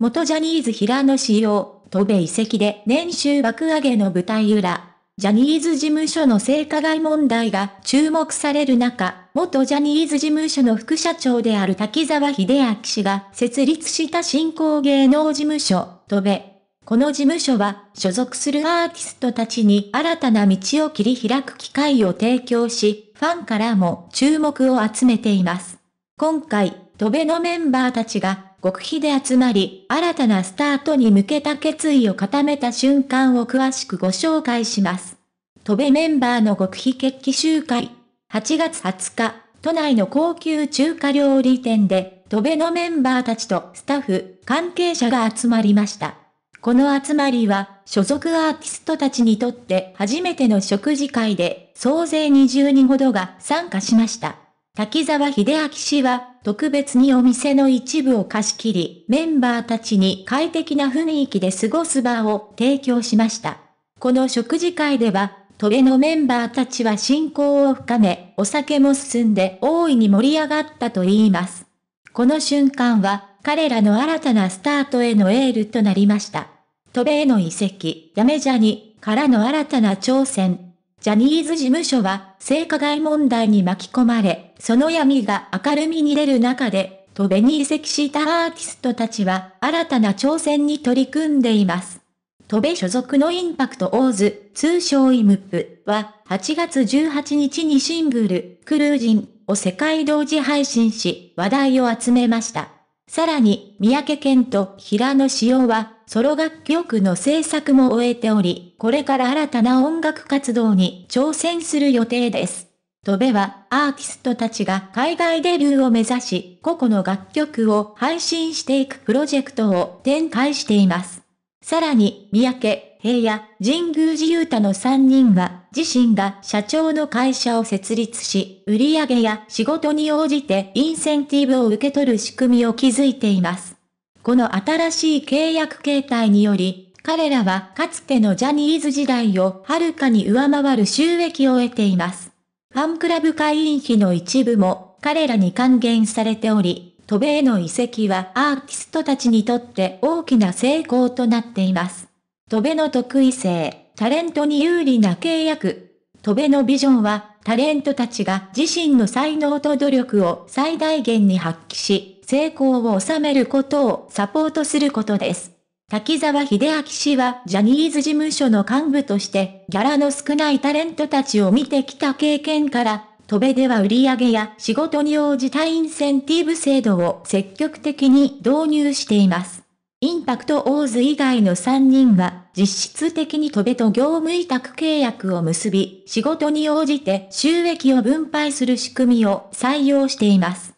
元ジャニーズ平野紫耀、戸部遺跡で年収爆上げの舞台裏。ジャニーズ事務所の性加害問題が注目される中、元ジャニーズ事務所の副社長である滝沢秀明氏が設立した新興芸能事務所、戸部。この事務所は、所属するアーティストたちに新たな道を切り開く機会を提供し、ファンからも注目を集めています。今回、戸部のメンバーたちが極秘で集まり、新たなスタートに向けた決意を固めた瞬間を詳しくご紹介します。戸部メンバーの極秘決起集会。8月20日、都内の高級中華料理店で、戸部のメンバーたちとスタッフ、関係者が集まりました。この集まりは、所属アーティストたちにとって初めての食事会で、総勢20人ほどが参加しました。滝沢秀明氏は、特別にお店の一部を貸し切り、メンバーたちに快適な雰囲気で過ごす場を提供しました。この食事会では、トレのメンバーたちは親交を深め、お酒も進んで大いに盛り上がったと言います。この瞬間は、彼らの新たなスタートへのエールとなりました。トレへの遺跡、やめじゃに、からの新たな挑戦、ジャニーズ事務所は性加害問題に巻き込まれ、その闇が明るみに出る中で、戸辺に移籍したアーティストたちは新たな挑戦に取り組んでいます。戸辺所属のインパクトオーズ、通称イムップは8月18日にシングル、クルージンを世界同時配信し話題を集めました。さらに、三宅健と平野紫耀はソロ楽曲の制作も終えており、これから新たな音楽活動に挑戦する予定です。戸部はアーティストたちが海外デビューを目指し、個々の楽曲を配信していくプロジェクトを展開しています。さらに、三宅、平野、神宮寺勇太の3人は、自身が社長の会社を設立し、売上や仕事に応じてインセンティブを受け取る仕組みを築いています。この新しい契約形態により、彼らはかつてのジャニーズ時代をはるかに上回る収益を得ています。ファンクラブ会員費の一部も彼らに還元されており、渡米への移籍はアーティストたちにとって大きな成功となっています。渡米の得意性、タレントに有利な契約。渡米のビジョンはタレントたちが自身の才能と努力を最大限に発揮し、成功を収めることをサポートすることです。滝沢秀明氏はジャニーズ事務所の幹部としてギャラの少ないタレントたちを見てきた経験から、戸部では売上や仕事に応じたインセンティブ制度を積極的に導入しています。インパクトオーズ以外の3人は実質的に戸部と業務委託契約を結び、仕事に応じて収益を分配する仕組みを採用しています。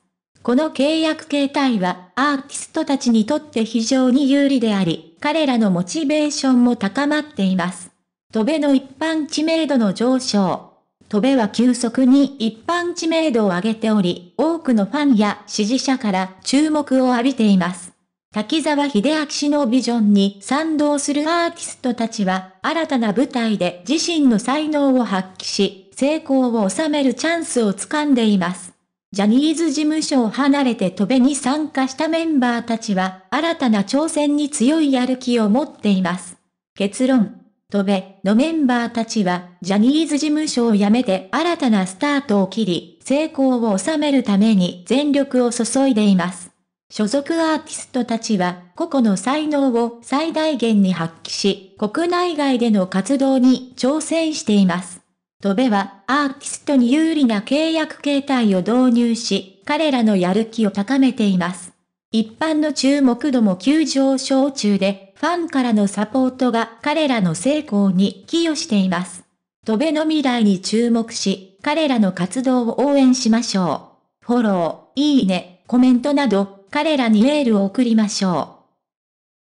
この契約形態はアーティストたちにとって非常に有利であり、彼らのモチベーションも高まっています。トベの一般知名度の上昇。トベは急速に一般知名度を上げており、多くのファンや支持者から注目を浴びています。滝沢秀明氏のビジョンに賛同するアーティストたちは、新たな舞台で自身の才能を発揮し、成功を収めるチャンスをつかんでいます。ジャニーズ事務所を離れて飛べに参加したメンバーたちは、新たな挑戦に強いやる気を持っています。結論。飛べのメンバーたちは、ジャニーズ事務所を辞めて新たなスタートを切り、成功を収めるために全力を注いでいます。所属アーティストたちは、個々の才能を最大限に発揮し、国内外での活動に挑戦しています。トベはアーティストに有利な契約形態を導入し、彼らのやる気を高めています。一般の注目度も急上昇中で、ファンからのサポートが彼らの成功に寄与しています。トベの未来に注目し、彼らの活動を応援しましょう。フォロー、いいね、コメントなど、彼らにエールを送りましょう。